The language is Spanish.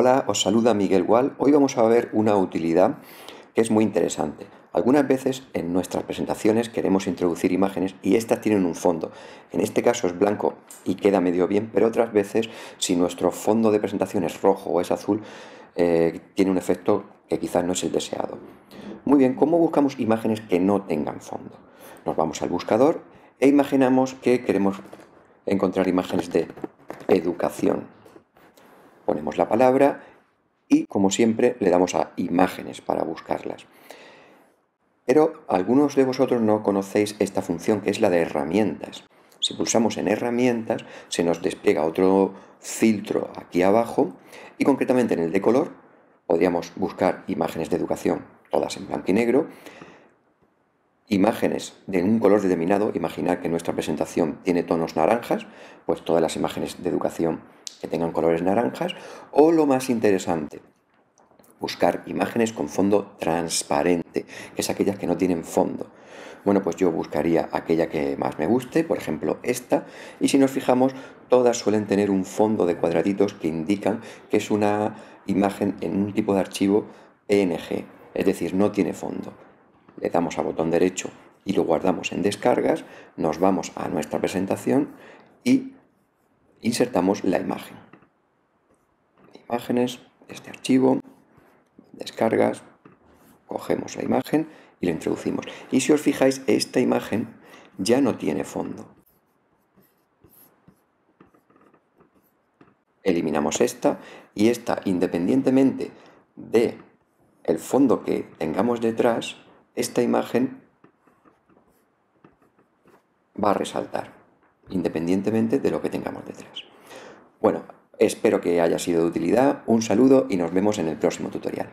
Hola, os saluda Miguel Wall. Hoy vamos a ver una utilidad que es muy interesante. Algunas veces en nuestras presentaciones queremos introducir imágenes y estas tienen un fondo. En este caso es blanco y queda medio bien, pero otras veces si nuestro fondo de presentación es rojo o es azul, eh, tiene un efecto que quizás no es el deseado. Muy bien, ¿cómo buscamos imágenes que no tengan fondo? Nos vamos al buscador e imaginamos que queremos encontrar imágenes de educación ponemos la palabra y como siempre le damos a imágenes para buscarlas. Pero algunos de vosotros no conocéis esta función que es la de herramientas. Si pulsamos en herramientas se nos despliega otro filtro aquí abajo y concretamente en el de color podríamos buscar imágenes de educación todas en blanco y negro imágenes de un color determinado, imaginar que nuestra presentación tiene tonos naranjas, pues todas las imágenes de educación que tengan colores naranjas, o lo más interesante, buscar imágenes con fondo transparente, que es aquellas que no tienen fondo. Bueno, pues yo buscaría aquella que más me guste, por ejemplo esta, y si nos fijamos, todas suelen tener un fondo de cuadraditos que indican que es una imagen en un tipo de archivo PNG, es decir, no tiene fondo le damos a botón derecho y lo guardamos en descargas, nos vamos a nuestra presentación y insertamos la imagen. Imágenes, este archivo, descargas, cogemos la imagen y la introducimos. Y si os fijáis, esta imagen ya no tiene fondo. Eliminamos esta y esta, independientemente de el fondo que tengamos detrás, esta imagen va a resaltar, independientemente de lo que tengamos detrás. Bueno, espero que haya sido de utilidad, un saludo y nos vemos en el próximo tutorial.